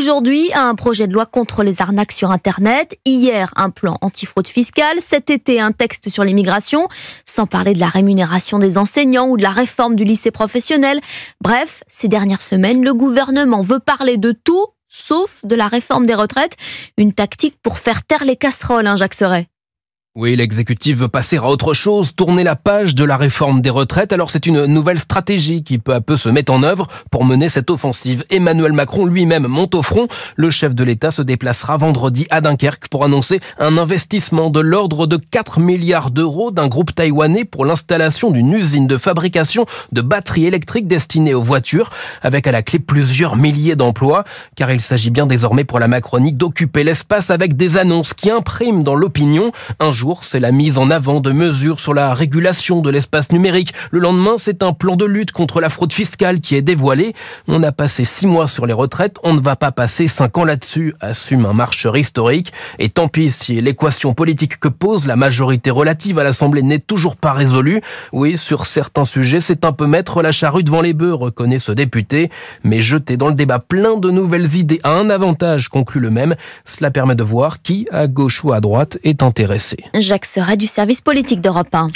Aujourd'hui, un projet de loi contre les arnaques sur Internet. Hier, un plan antifraude fiscale. Cet été, un texte sur l'immigration. Sans parler de la rémunération des enseignants ou de la réforme du lycée professionnel. Bref, ces dernières semaines, le gouvernement veut parler de tout sauf de la réforme des retraites. Une tactique pour faire taire les casseroles, hein, Jacques Serret. Oui, l'exécutif veut passer à autre chose, tourner la page de la réforme des retraites. Alors c'est une nouvelle stratégie qui peu à peu se met en œuvre pour mener cette offensive. Emmanuel Macron lui-même monte au front. Le chef de l'État se déplacera vendredi à Dunkerque pour annoncer un investissement de l'ordre de 4 milliards d'euros d'un groupe taïwanais pour l'installation d'une usine de fabrication de batteries électriques destinées aux voitures, avec à la clé plusieurs milliers d'emplois, car il s'agit bien désormais pour la Macronie d'occuper l'espace avec des annonces qui impriment dans l'opinion un jour c'est la mise en avant de mesures sur la régulation de l'espace numérique. Le lendemain, c'est un plan de lutte contre la fraude fiscale qui est dévoilé. On a passé six mois sur les retraites, on ne va pas passer cinq ans là-dessus, assume un marcheur historique. Et tant pis si l'équation politique que pose la majorité relative à l'Assemblée n'est toujours pas résolue. Oui, sur certains sujets, c'est un peu mettre la charrue devant les bœufs, reconnaît ce député. Mais jeter dans le débat plein de nouvelles idées a un avantage, conclut le même. Cela permet de voir qui, à gauche ou à droite, est intéressé. Jacques Sera du service politique d'Europe 1.